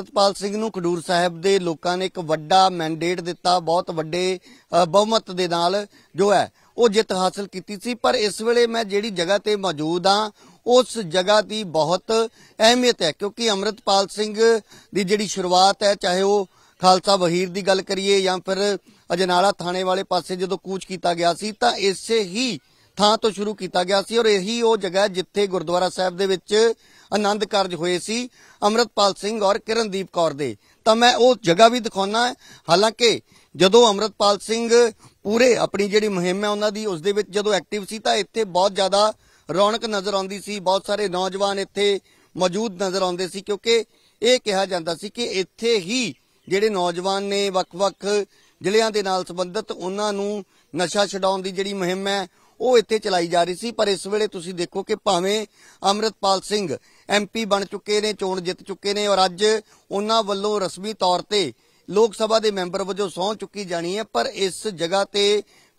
ਸਤਪਾਲ ਸਿੰਘ ਨੂੰ ਖਡੂਰ ਸਾਹਿਬ ਦੇ ਲੋਕਾਂ ਨੇ ਇੱਕ ਵੱਡਾ ਮੈਂਡੇਟ ਦਿੱਤਾ ਬਹੁਤ ਵੱਡੇ ਬਹੁਮਤ ਦੇ ਨਾਲ ਜੋ ਹੈ ਉਹ ਜਿੱਤ ਹਾਸਲ ਕੀਤੀ ਸੀ ਪਰ ਇਸ ਵੇਲੇ ਮੈਂ ਜਿਹੜੀ ਜਗ੍ਹਾ ਤੇ ਮੌਜੂਦ ਆ ਉਸ ਜਗ੍ਹਾ ਦੀ ਬਹੁਤ ਅਹਿਮੀਅਤ ਹੈ ਕਿਉਂਕਿ ਅਮਰਤਪਾਲ ਸਿੰਘ ਦੀ ਜਿਹੜੀ ਸ਼ੁਰੂਆਤ ਹੈ ਚਾਹੇ ਉਹ ਖਾਲਸਾ ਵਹੀਰ ਦੀ ਗੱਲ ਕਰੀਏ ਜਾਂ ਫਿਰ ਅਜਨਾਲਾ ਥਾਣੇ ਵਾਲੇ ਪਾਸੇ ਜਦੋਂ ਕੂਚ ਕੀਤਾ ਗਿਆ ਸੀ ਤਾਂ ਇਸੇ ਹੀ ਥਾਂ ਤੋਂ ਸ਼ੁਰੂ ਕੀਤਾ ਗਿਆ ਸੀ ਔਰ ਇਹੀ ਉਹ ਜਗ੍ਹਾ ਜਿੱਥੇ ਗੁਰਦੁਆਰਾ ਸਾਹਿਬ ਦੇ ਵਿੱਚ ਆਨੰਦ ਕਾਰਜ ਹੋਏ ਸੀ ਅਮਰਤਪਾਲ ਸਿੰਘ ਔਰ ਕਿਰਨਦੀਪ ਕੌਰ ਦੇ ਤਾਂ ਮੈਂ ਉਹ ਜਗ੍ਹਾ ਵੀ ਦਿਖਾਉਣਾ ਹੈ ਹਾਲਾਂਕਿ ਜਦੋਂ ਅਮਰਤਪਾਲ ਸਿੰਘ ਪੂਰੇ ਆਪਣੀ ਜਿਹੜੀ ਮੁਹਿੰਮ ਹੈ ਉਹਨਾਂ ਦੀ ਉਸ ਦੇ ਵਿੱਚ ਜਦੋਂ ਐਕਟਿਵ ਸੀ ਤਾਂ ਇੱਥੇ ਬਹੁਤ ਜ਼ਿਆਦਾ ਰੌਣਕ ਨਜ਼ਰ ਆਉਂਦੀ ਸੀ ਬਹੁਤ ਸਾਰੇ ਨੌਜਵਾਨ ਇੱਥੇ ਮੌਜੂਦ ਨਜ਼ਰ ਆਉਂਦੇ ਸੀ ਕਿਉਂਕਿ ਇਹ ਕਿਹਾ ਜਾਂਦਾ ਸੀ ਕਿ ਇੱਥੇ ਹੀ ਜਿਹੜੇ ਨੌਜਵਾਨ ਨੇ ਵੱਖ-ਵੱਖ ਜ਼ਿਲ੍ਹਿਆਂ ਦੇ ਨਾਲ ਸੰਬੰਧਿਤ ਉਹਨਾਂ ਨੂੰ ਨਸ਼ਾ ਛਡਾਉਣ ਦੀ ਜਿਹੜੀ ਮੁਹਿੰਮ ਹੈ ਉਹ ਇੱਥੇ ਚਲਾਈ ਜਾ ਰਹੀ ਸੀ ਪਰ ਇਸ ਵੇਲੇ ਤੁਸੀਂ ਦੇਖੋ ਕਿ ਭਾਵੇਂ ਅਮਰਿਤਪਾਲ ਸਿੰਘ ਐਮਪੀ ਬਣ ਚੁੱਕੇ ਨੇ ਚੋਣ ਜਿੱਤ ਚੁੱਕੇ ਨੇ ਔਰ ਅੱਜ ਉਹਨਾਂ ਵੱਲੋਂ ਰਸਮੀ ਤੌਰ ਤੇ ਲੋਕ ਸਭਾ ਦੇ ਮੈਂਬਰ ਵਜੋਂ ਸੌਂ ਚੁੱਕੀ ਜਾਣੀ ਹੈ ਪਰ ਇਸ ਜਗ੍ਹਾ ਤੇ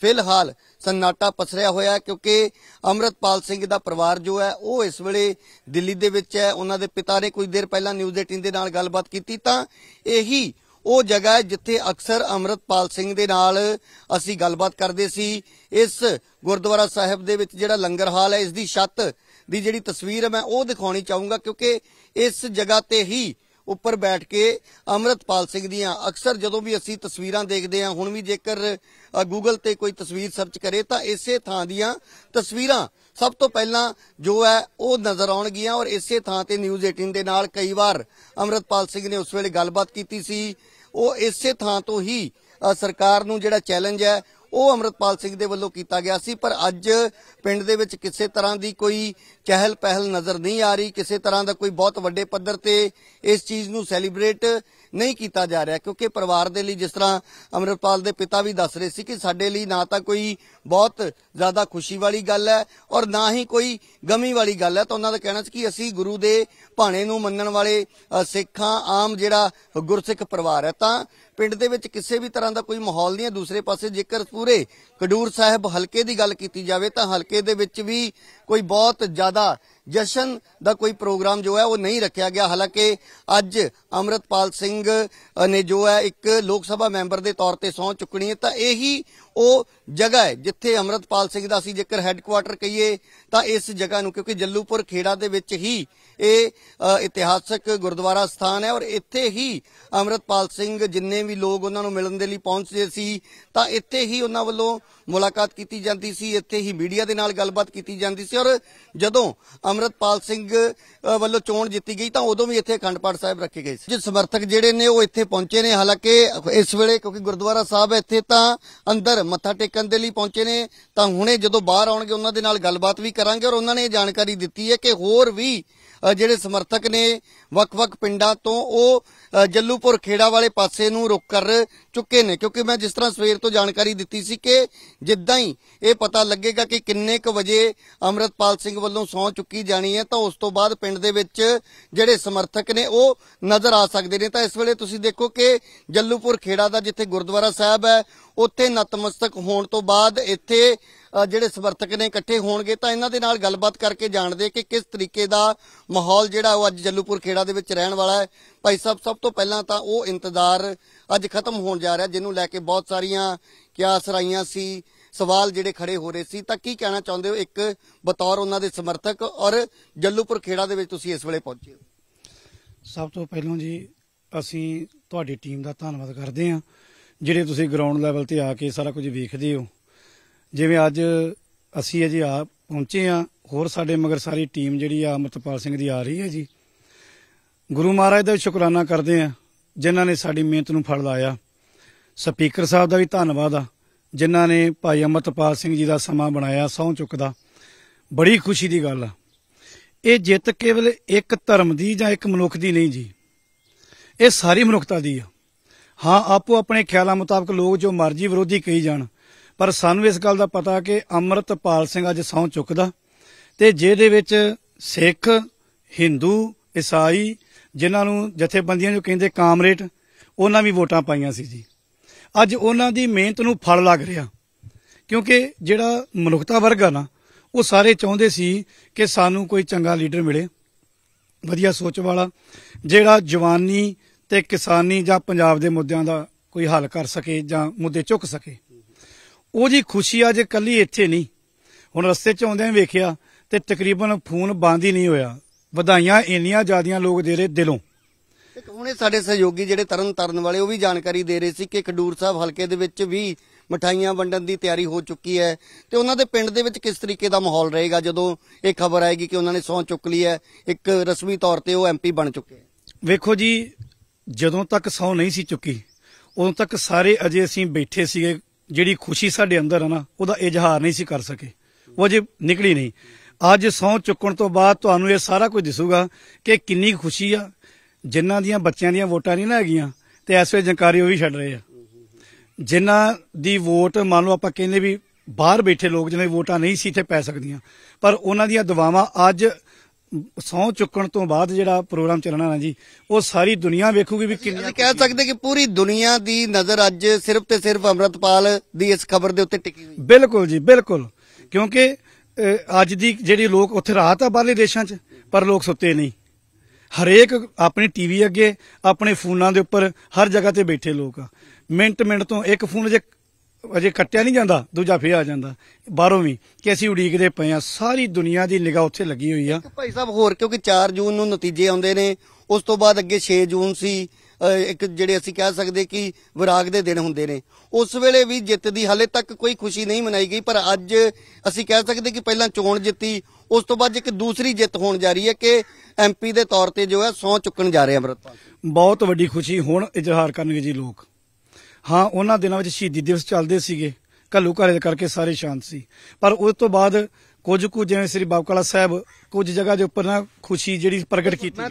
ਫਿਲਹਾਲ ਸੰਨਾਟਾ ਪਸਰਿਆ ਹੋਇਆ ਹੈ ਕਿਉਂਕਿ ਅਮਰਤਪਾਲ ਸਿੰਘ ਦਾ ਪਰਿਵਾਰ ਜੋ ਹੈ ਉਹ ਇਸ ਵੇਲੇ ਦਿੱਲੀ ਦੇ ਵਿੱਚ ਹੈ ਉਹਨਾਂ ਦੇ ਪਿਤਾ ਨੇ ਕੁਝ ਦਿਨ ਪਹਿਲਾਂ ਨਿਊਜ਼ 18 ਦੇ ਨਾਲ ਗੱਲਬਾਤ ਕੀਤੀ ਤਾਂ ਇਹੀ ਉਹ ਜਗ੍ਹਾ ਜਿੱਥੇ ਅਕਸਰ ਅਮਰਤਪਾਲ ਸਿੰਘ ਦੇ ਨਾਲ ਅਸੀਂ ਗੱਲਬਾਤ ਕਰਦੇ ਸੀ ਇਸ ਗੁਰਦੁਆਰਾ ਸਾਹਿਬ ਦੇ ਵਿੱਚ ਜਿਹੜਾ ਲੰਗਰ ਹਾਲ ਹੈ ਇਸ ਦੀ ਛੱਤ ਦੀ ਜਿਹੜੀ ਤਸਵੀਰ ਹੈ ਮੈਂ ਉਹ ਦਿਖਾਉਣੀ ਚਾਹੂੰਗਾ ਕਿਉਂਕਿ ਇਸ ਜਗ੍ਹਾ ਤੇ ਹੀ ਉੱਪਰ ਬੈਠ ਕੇ ਅਮਰਤਪਾਲ ਸਿੰਘ ਦੀਆਂ ਅਕਸਰ ਜਦੋਂ ਵੀ ਅਸੀਂ ਤਸਵੀਰਾਂ ਦੇਖਦੇ ਹਾਂ ਹੁਣ ਵੀ ਜੇਕਰ ਗੂਗਲ ਤੇ ਕੋਈ ਤਸਵੀਰ ਸਰਚ ਕਰੇ ਤਾਂ ਇਸੇ ਥਾਂ ਦੀਆਂ ਤਸਵੀਰਾਂ ਸਭ ਤੋਂ ਪਹਿਲਾਂ ਜੋ ਹੈ ਉਹ ਨਜ਼ਰ ਆਉਣਗੀਆਂ ਔਰ ਇਸੇ ਥਾਂ ਤੇ ਨਿਊਜ਼ 18 ਦੇ ਨਾਲ ਕਈ ਵਾਰ ਅਮਰਤਪਾਲ ਸਿੰਘ ਨੇ ਉਸ ਵੇਲੇ ਗੱਲਬਾਤ ਕੀਤੀ ਸੀ ਉਹ ਇਸੇ ਥਾਂ ਤੋਂ ਹੀ ਸਰਕਾਰ ਨੂੰ ਜਿਹੜਾ ਚੈਲੰਜ ਹੈ ਉਹ ਅਮਰਤਪਾਲ ਸਿੰਘ ਦੇ ਵੱਲੋਂ ਕੀਤਾ ਗਿਆ ਸੀ ਪਰ ਅੱਜ ਪਿੰਡ ਦੇ ਵਿੱਚ ਕਿਸੇ ਤਰ੍ਹਾਂ ਦੀ ਕੋਈ ਚਹਿਲ ਪਹਿਲ ਨਜ਼ਰ ਨਹੀਂ ਆ ਰਹੀ ਕਿਸੇ ਤਰ੍ਹਾਂ ਦਾ ਕੋਈ ਬਹੁਤ ਵੱਡੇ ਪੱਧਰ ਤੇ ਇਸ ਚੀਜ਼ ਨੂੰ ਸੈਲੀਬ੍ਰੇਟ ਨਹੀਂ ਕੀਤਾ ਜਾ ਰਿਹਾ ਕਿਉਂਕਿ ਪਰਿਵਾਰ ਦੇ ਲਈ ਜਿਸ ਤਰ੍ਹਾਂ ਅਮਰਤਪਾਲ ਦੇ ਪਿਤਾ ਵੀ ਦੱਸ ਰਹੇ ਸੀ ਕਿ ਸਾਡੇ ਲਈ ਨਾ ਤਾਂ ਕੋਈ ਬਹੁਤ ਜ਼ਿਆਦਾ ਖੁਸ਼ੀ ਵਾਲੀ ਗੱਲ ਹੈ ਔਰ ਨਾ ਹੀ ਕੋਈ ਗਮੀ ਵਾਲੀ ਗੱਲ ਹੈ ਤਾਂ ਉਹਨਾਂ ਦਾ ਕਹਿਣਾ ਸੀ ਕਿ ਅਸੀਂ ਗੁਰੂ ਦੇ ਭਾਣੇ ਨੂੰ ਮੰਨਣ ਵਾਲੇ ਸਿੱਖਾਂ ਆਮ ਜਿਹੜਾ ਗੁਰਸਿੱਖ ਪਰਿਵਾਰ ਹੈ ਤਾਂ ਪਿੰਡ ਦੇ ਵਿੱਚ ਕਿਸੇ ਵੀ ਤਰ੍ਹਾਂ ਦਾ ਕੋਈ ਮਾਹੌਲ ਨਹੀਂ ਹੈ ਦੂਸਰੇ ਪਾਸੇ ਜੇਕਰ ਪੂਰੇ ਕਡੂਰ ਸਾਹਿਬ ਹਲਕੇ ਦੀ ਗੱਲ ਕੀਤੀ ਜਾਵੇ ਤਾਂ ਹਲਕੇ ਦੇ ਵਿੱਚ ਵੀ ਕੋਈ ਬਹੁਤ ਜ਼ਿਆਦਾ ਜਸ਼ਨ ਦਾ ਕੋਈ ਪ੍ਰੋਗਰਾਮ ਜੋ ਹੈ ਉਹ ਨਹੀਂ ਰੱਖਿਆ ਗਿਆ ਹਾਲਾਂਕਿ ਅੱਜ ਅਮਰਤਪਾਲ ਸਿੰਘ ਨੇ ਜੋ ਹੈ ਇੱਕ ਲੋਕ ਸਭਾ ਮੈਂਬਰ ਦੇ ਤੌਰ ਤੇ ਸੌਂ ਚੁੱਕਣੀ ਹੈ ਤਾਂ ਇਹੀ ਉਹ ਜਗ੍ਹਾ ਹੈ ਜਿੱਥੇ ਅਮਰਤਪਾਲ ਸਿੰਘ ਦਾ ਸੀ ਜੇਕਰ ਹੈੱਡਕੁਆਟਰ ਕਹੀਏ ਤਾਂ ਇਸ ਜਗ੍ਹਾ ਨੂੰ ਕਿਉਂਕਿ ਜੱਲੂਪੁਰ ਖੇੜਾ ਦੇ ਵਿੱਚ ਹੀ ਇਹ ਇਤਿਹਾਸਕ ਗੁਰਦੁਆਰਾ ਸਥਾਨ ਹੈ ਔਰ ਇੱਥੇ ਹੀ ਅਮਰਤਪਾਲ ਸਿੰਘ ਜਿੰਨੇ ਵੀ ਲੋਕ ਉਹਨਾਂ ਨੂੰ ਮਿਲਣ ਦੇ ਲਈ ਪਹੁੰਚਦੇ ਸੀ ਤਾਂ ਇੱਥੇ ਹੀ ਉਹਨਾਂ ਵੱਲੋਂ ਮੁਲਾਕਾਤ ਕੀਤੀ ਜਾਂਦੀ ਸੀ ਇੱਥੇ ਹੀ ਮੀਡੀਆ ਦੇ ਨਾਲ ਗੱਲਬਾਤ ਕੀਤੀ ਜਾਂਦੀ ਸੀ ਔਰ ਜਦੋਂ ਅਮਰਤਪਾਲ ਸਿੰਘ ਵੱਲੋਂ ਚੋਣ ਜਿੱਤੀ ਗਈ ਤਾਂ ਉਦੋਂ ਵੀ ਇੱਥੇ ਅਖੰਡ ਪਾਠ ਸਾਹਿਬ ਰੱਖੇ ਗਏ ਸੀ ਜਿਸ ਸਮਰਥਕ ਜਿਹੜੇ ਨੇ ਉਹ ਇੱਥੇ ਪਹੁੰਚੇ ਨੇ ਹਾਲਾਂਕਿ ਇਸ ਵੇਲੇ ਕਿਉਂਕਿ ਗੁਰਦੁਆਰਾ ਸਾਹਿਬ ਇੱਥੇ ਤਾਂ ਅੰਦਰ ਮੱਥਾ ਟੇਕਣ ਦੇ ਲਈ ਪਹੁੰਚੇ ਨੇ ਤਾਂ ਹੁਣੇ ਜਦੋਂ ਬਾਹਰ ਆਉਣਗੇ ਉਹਨਾਂ ਦੇ ਨਾਲ ਗੱਲਬਾਤ ਵੀ ਕਰਾਂਗੇ ਔਰ ਉਹਨਾਂ ਨੇ ਇਹ ਜਾਣਕਾਰੀ ਦਿੱਤੀ ਹੈ ਕਿ ਹੋਰ ਵੀ ਜਿਹੜੇ ਸਮਰਥਕ ਨੇ ਵਕ-ਵਕ ਪਿੰਡਾਂ ਤੋਂ ਉਹ ਜੱਲੂਪੁਰ ਖੇੜਾ ਵਾਲੇ ਪਾਸੇ ਨੂੰ ਰੁਕ ਕਰ ਚੁੱਕੇ ਨੇ ਕਿਉਂਕਿ ਮੈਂ ਜਿਸ ਤਰ੍ਹਾਂ ਸਵੇਰ ਤੋਂ ਜਾਣਕਾਰੀ ਦਿੱਤੀ ਸੀ ਕਿ ਜਿੱਦਾਂ ਹੀ ਇਹ ਪਤਾ ਲੱਗੇਗਾ ਕਿ ਕਿੰਨੇ ਕ ਵਜੇ ਅਮਰਤਪਾਲ ਸਿੰਘ ਵੱਲੋਂ ਸੌਂ ਚੁੱਕੀ ਜਾਣੀ ਹੈ ਤਾਂ ਉਸ ਤੋਂ ਬਾਅਦ ਪਿੰਡ ਦੇ ਵਿੱਚ ਜਿਹੜੇ ਸਮਰਥਕ ਨੇ ਉਹ ਨਜ਼ਰ ਆ ਸਕਦੇ ਨੇ ਤਾਂ ਇਸ ਵੇਲੇ ਤੁਸੀਂ ਦੇਖੋ ਕਿ ਜੱਲੂਪੁਰ ਖੇੜਾ ਦਾ ਜਿੱਥੇ ਗੁਰਦੁਆਰਾ ਸਾਹਿਬ ਹੈ ਉੱਥੇ ਨਤਮਸਤਕ ਹੋਣ ਤੋਂ ਬਾਅਦ ਇੱਥੇ ਜਿਹੜੇ ਸਮਰਥਕ ਨੇ ਇਕੱਠੇ ਹੋਣਗੇ ਤਾਂ ਇਹਨਾਂ ਦੇ ਨਾਲ ਗੱਲਬਾਤ ਕਰਕੇ ਜਾਣਦੇ ਕਿ ਕਿਸ ਤਰੀਕੇ ਦਾ ਮਾਹੌਲ ਜਿਹੜਾ ਉਹ ਅੱਜ ਜੱਲੂਪੁਰ ਖੇੜਾ ਦੇ ਵਿੱਚ ਰਹਿਣ ਵਾਲਾ ਹੈ ਭਾਈ ਸਾਹਿਬ ਸਭ ਤੋਂ ਪਹਿਲਾਂ ਤਾਂ ਉਹ ਇੰਤਜ਼ਾਰ ਅੱਜ ਖਤਮ ਹੋਣ ਜਾ ਰਿਹਾ ਜਿਹਨੂੰ ਲੈ ਕੇ ਬਹੁਤ ਸਾਰੀਆਂ ਕਿਆ ਸਰਾਈਆਂ ਸੀ ਸਵਾਲ ਜਿਹੜੇ ਖੜੇ ਹੋ ਰਹੇ ਸੀ ਤਾਂ ਕੀ ਕਹਿਣਾ ਚਾਹੁੰਦੇ ਹੋ ਇੱਕ ਬਤੌਰ ਉਹਨਾਂ ਦੇ ਸਮਰਥਕ ਔਰ ਜੱਲੂਪੁਰ ਖੇੜਾ ਦੇ ਵਿੱਚ ਤੁਸੀਂ ਇਸ ਵੇਲੇ ਪਹੁੰਚੇ ਹੋ ਸਭ ਤੋਂ ਪਹਿਲਾਂ ਜੀ ਅਸੀਂ ਤੁਹਾਡੀ ਟੀਮ ਦਾ ਧੰਨਵਾਦ ਕਰਦੇ ਹਾਂ ਜਿਹੜੇ ਤੁਸੀਂ ਗਰਾਊਂਡ ਲੈਵਲ ਤੇ ਆ ਕੇ ਸਾਰਾ ਕੁਝ ਵੇਖਦੇ ਹੋ ਜਿਵੇਂ ਅੱਜ ਅਸੀਂ ਅਜੇ ਆ ਪਹੁੰਚੇ ਆ ਹੋਰ ਸਾਡੇ ਮਗਰ ਸਾਰੀ ਟੀਮ ਜਿਹੜੀ ਆ ਅਮਰਤਪਾਲ ਸਿੰਘ ਦੀ ਆ ਰਹੀ ਹੈ ਜੀ ਗੁਰੂ ਮਹਾਰਾਜ ਦਾ ਸ਼ੁਕਰਾਨਾ ਕਰਦੇ ਆ ਜਿਨ੍ਹਾਂ ਨੇ ਸਾਡੀ ਮਿਹਨਤ ਨੂੰ ਫਲ ਲਾਇਆ ਸਪੀਕਰ ਸਾਹਿਬ ਦਾ ਵੀ ਧੰਨਵਾਦ ਆ ਜਿਨ੍ਹਾਂ ਨੇ ਭਾਈ ਅਮਰਤਪਾਲ ਸਿੰਘ ਜੀ ਦਾ ਸਮਾਂ ਬਣਾਇਆ ਸੌਂ ਚੁੱਕਦਾ ਬੜੀ ਖੁਸ਼ੀ ਦੀ ਗੱਲ ਆ ਇਹ ਜਿੱਤ ਕੇਵਲ ਇੱਕ ਧਰਮ ਦੀ ਜਾਂ ਇੱਕ ਮਨੁੱਖ ਦੀ ਨਹੀਂ ਜੀ ਇਹ ਸਾਰੀ ਮਨੁੱਖਤਾ ਦੀ ਆ ਹਾਂ ਆਪੋ ਆਪਣੇ ਖਿਆਲਾਂ ਮੁਤਾਬਕ ਲੋਕ ਜੋ ਮਰਜ਼ੀ ਵਿਰੋਧੀ ਕਹੀ ਜਾਣ ਪਰ ਸਾਨੂੰ ਇਸ ਗੱਲ ਦਾ ਪਤਾ ਕਿ ਅਮਰਤਪਾਲ ਸਿੰਘ ਅੱਜ ਸੌਂ ਚੁੱਕਦਾ ਤੇ ਜਿਹਦੇ ਵਿੱਚ ਸਿੱਖ ਹਿੰਦੂ ਈਸਾਈ ਜਿਨ੍ਹਾਂ ਨੂੰ ਜਥੇਬੰਦੀਆਂ ਨੂੰ ਕਹਿੰਦੇ ਕਾਮਰੇਟ ਉਹਨਾਂ ਵੀ ਵੋਟਾਂ ਪਾਈਆਂ ਸੀ ਜੀ ਅੱਜ ਉਹਨਾਂ ਦੀ ਮਿਹਨਤ ਨੂੰ ਫਲ ਲੱਗ ਰਿਹਾ ਕਿਉਂਕਿ ਜਿਹੜਾ ਮਨੁੱਖਤਾ ਵਰਗ ਆ ਨਾ ਉਹ ਸਾਰੇ ਚਾਹੁੰਦੇ ਸੀ ਕਿ ਸਾਨੂੰ ਕੋਈ ਚੰਗਾ ਲੀਡਰ ਮਿਲੇ ਵਧੀਆ ਸੋਚ ਵਾਲਾ ਜਿਹੜਾ ਜਵਾਨੀ ਤੇ ਕਿਸਾਨੀ ਜਾਂ ਪੰਜਾਬ ਦੇ ਮੁੱਦਿਆਂ ਦਾ ਕੋਈ ਹੱਲ ਕਰ ਸਕੇ ਜਾਂ ਮੁੱਦੇ ਚੁੱਕ ਸਕੇ ਉਹ ਜੀ ਖੁਸ਼ੀ ਅੱਜ ਕੱਲੀ ਇੱਥੇ ਨਹੀਂ ਹੁਣ ਰਸਤੇ 'ਚ ਆਉਂਦੇ ਵੇਖਿਆ ਤੇ ਤਕਰੀਬਨ ਫੋਨ ਬੰਦ ਹੀ ਨਹੀਂ ਹੋਇਆ ਵਧਾਈਆਂ ਇੰਨੀਆਂ ਜ਼ਿਆਦੀਆਂ ਲੋਕ ਦੇ ਰਹੇ ਦਿਲੋਂ ਇੱਕ ਹੁਣੇ ਸਾਡੇ ਸਹਿਯੋਗੀ ਜਿਹੜੇ ਤਰਨ ਤਰਨ ਵਾਲੇ ਉਹ ਵੀ ਜਾਣਕਾਰੀ ਦੇ ਰਹੇ ਸੀ ਕਿ ਖਡੂਰ ਸਾਹਿਬ ਹਲਕੇ ਦੇ ਵਿੱਚ ਵੀ ਮਠਾਈਆਂ ਵੰਡਣ ਦੀ ਤਿਆਰੀ ਹੋ ਚੁੱਕੀ ਹੈ ਤੇ ਉਹਨਾਂ ਦੇ ਪਿੰਡ ਦੇ ਵਿੱਚ ਕਿਸ ਤਰੀਕੇ ਦਾ ਮਾਹੌਲ ਰਹੇਗਾ ਜਦੋਂ ਇਹ ਖਬਰ ਆਏਗੀ ਕਿ ਉਹਨਾਂ ਨੇ ਸੌਂ ਚੁੱਕ ਲਈ ਹੈ ਇੱਕ ਰਸਮੀ ਤੌਰ ਤੇ ਉਹ ਐਮਪੀ ਬਣ ਚੁੱਕੇ ਵੇਖੋ ਜੀ ਜਦੋਂ ਤੱਕ ਸੌਂ ਨਹੀਂ ਸੀ ਚੁੱਕੀ ਉਦੋਂ ਤੱਕ ਸਾਰੇ ਅਜੇ ਅਸੀਂ ਬੈਠੇ ਸੀਗੇ ਜਿਹੜੀ ਖੁਸ਼ੀ ਸਾਡੇ ਅੰਦਰ ਹੈ ਨਾ ਉਹਦਾ ਇਜ਼ਹਾਰ ਨਹੀਂ ਸੀ ਕਰ ਸਕੇ ਉਹ ਅਜੇ ਨਿਕਲੀ ਨਹੀਂ ਅੱਜ ਸੌ ਚੁੱਕਣ ਤੋਂ ਬਾਅਦ ਤੁਹਾਨੂੰ ਇਹ ਸਾਰਾ ਕੁਝ ਦਿਸੂਗਾ ਕਿ ਕਿੰਨੀ ਖੁਸ਼ੀ ਆ ਜਿਨ੍ਹਾਂ ਦੀਆਂ ਬੱਚਿਆਂ ਦੀਆਂ ਵੋਟਾਂ ਨਹੀਂ ਨਾ ਹੈਗੀਆਂ ਤੇ ਐਸੇ ਜੰਕਾਰੀ ਉਹ ਵੀ ਛੱਡ ਰਹੇ ਆ ਜਿਨ੍ਹਾਂ ਦੀ ਵੋਟ ਮੰਨ ਲਓ ਆਪਾਂ ਕਹਿੰਦੇ ਵੀ ਬਾਹਰ ਬੈਠੇ ਲੋਕ ਜਿਹਨਾਂ ਦੀ ਵੋਟਾਂ ਨਹੀਂ ਸੀ ਇੱਥੇ ਪੈ ਸਕਦੀਆਂ ਪਰ ਉਹਨਾਂ ਦੀਆਂ ਦੁਆਵਾਂ ਅੱਜ ਸੌ ਚੁੱਕਣ ਤੋਂ ਬਾਅਦ ਜਿਹੜਾ ਪ੍ਰੋਗਰਾਮ ਚੱਲਣਾ ਹੈ ਜੀ ਉਹ ਸਾਰੀ ਦੁਨੀਆ ਵੇਖੂਗੀ ਵੀ ਕਿੰਨੀ ਕਹਿ ਸਕਦੇ ਕਿ ਪੂਰੀ ਦੁਨੀਆ ਦੀ ਨਜ਼ਰ ਅੱਜ ਸਿਰਫ ਤੇ ਸਿਰਫ ਅਮਰਤਪਾਲ ਦੀ ਇਸ ਖਬਰ ਦੇ ਉੱਤੇ ਟਿਕੀ ਹੋਈ ਬਿਲਕੁਲ ਜੀ ਬਿਲਕੁਲ ਕਿਉਂਕਿ ਅੱਜ ਦੀ ਜਿਹੜੀ ਲੋਕ ਉੱਥੇ ਰਾਤ ਆ ਬਾਹਰਲੇ ਦੇਸ਼ਾਂ 'ਚ ਪਰ ਲੋਕ ਸੁੱਤੇ ਨਹੀਂ ਹਰੇਕ ਆਪਣੇ ਟੀਵੀ ਅੱਗੇ ਆਪਣੇ ਫੋਨਾਂ ਦੇ ਉੱਪਰ ਹਰ ਜਗ੍ਹਾ ਤੇ ਬੈਠੇ ਲੋਕ ਆ ਮਿੰਟ ਮਿੰਟ ਤੋਂ ਇੱਕ ਫੋਨ ਜੇ ਅਜੇ ਕੱਟਿਆ ਨਹੀਂ ਜਾਂਦਾ ਦੂਜਾ ਫੇਰ ਆ ਜਾਂਦਾ ਬਾਹਰੋਂ ਵੀ ਕਿ ਅਸੀਂ ਉਡੀਕਦੇ ਪਏ ਆ ਸਾਰੀ ਦੁਨੀਆ ਦੀ ਨਿਗਾਹ ਉੱਥੇ ਲੱਗੀ ਹੋਈ ਆ ਭਾਈ ਸਾਹਿਬ ਹੋਰ ਕਿਉਂਕਿ 4 ਜੂਨ ਨੂੰ ਨਤੀਜੇ ਆਉਂਦੇ ਨੇ ਉਸ ਤੋਂ ਬਾਅਦ ਅੱਗੇ 6 ਜੂਨ ਸੀ ਇੱਕ ਜਿਹੜੇ ਅਸੀਂ ਕਹਿ ਸਕਦੇ ਕਿ ਵਿਰਾਗ ਦੇ ਦਿਨ ਹੁੰਦੇ ਨੇ ਉਸ ਵੇਲੇ ਵੀ ਜਿੱਤ ਦੀ ਹਾਲੇ ਤੱਕ ਕੋਈ ਖੁਸ਼ੀ ਨਹੀਂ ਮਨਾਈ ਗਈ ਪਰ ਅੱਜ ਅਸੀਂ ਕਹਿ ਸਕਦੇ ਕਿ ਪਹਿਲਾਂ ਚੋਣ ਜਿੱਤੀ ਉਸ ਤੋਂ ਬਾਅਦ ਇੱਕ ਦੂਸਰੀ ਜਿੱਤ ਹੋਣ ਜਾ ਰਹੀ ਹੈ ਕਿ ਐਮਪੀ ਦੇ ਤੌਰ ਤੇ ਜੋ ਹੈ ਸੌ ਚੁੱਕਣ ਜਾ ਰਹੇ ਅਮਰਤਪਾਲ ਬਹੁਤ ਵੱਡੀ ਖੁਸ਼ੀ ਹੁਣ ਇਜ਼ਹਾਰ ਕਰਨਗੇ ਜੀ ਲੋਕ ਹਾਂ ਉਹਨਾਂ ਦਿਨਾਂ ਵਿੱਚ ਸ਼ਹੀਦੀ ਦਿਵਸ ਚੱਲਦੇ ਸੀਗੇ ਘੱਲੂ ਘਰੇ ਕਰਕੇ ਸਾਰੇ ਸ਼ਾਂਤ ਸੀ ਪਰ ਉਸ ਤੋਂ ਬਾਅਦ ਕੁਝ ਕੁ ਜਿਵੇਂ ਸ੍ਰੀ ਬਾਬਕਾਲਾ ਸਾਹਿਬ ਕੁਝ ਜਗ੍ਹਾ ਦੇ ਉੱਪਰ ਨਾ ਖੁਸ਼ੀ ਜਿਹੜੀ ਪ੍ਰਗਟ ਕੀਤੀ